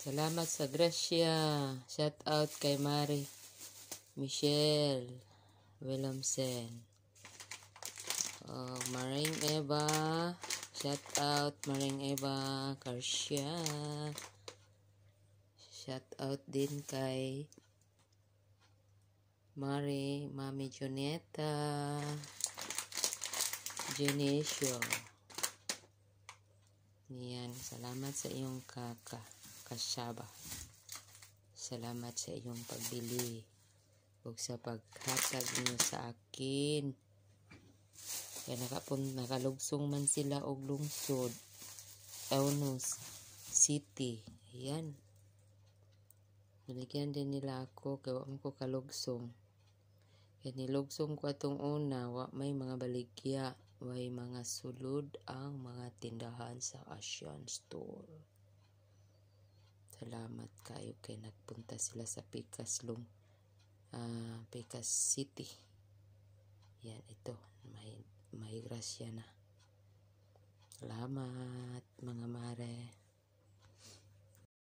Salamat sa Gracia. Shout out kay Mari Michelle Willemsen. Oh, Maring Eva. Shout out Maring Eva Garcia. Shout out din kay Mari Mami Joneta. Genesio. Niyan, Salamat sa iyong kaka kasaba. Salamat sa iyong pagbili o sa paghatag niyo sa akin. Kaya nakapun, nakalugsong man sila og lungsod. Taunus City. Ayan. Naligyan din nila ako. Gawa mo ko kalugsong. Kaya nilugsong ko atong una, wa may mga baligya, way mga sulod ang mga tindahan sa Asian Store. Salamat kayo kay nagpunta sila sa Picaslong, uh, ah, Picas City. Yan, ito. May, may grasya na. Salamat mga mare.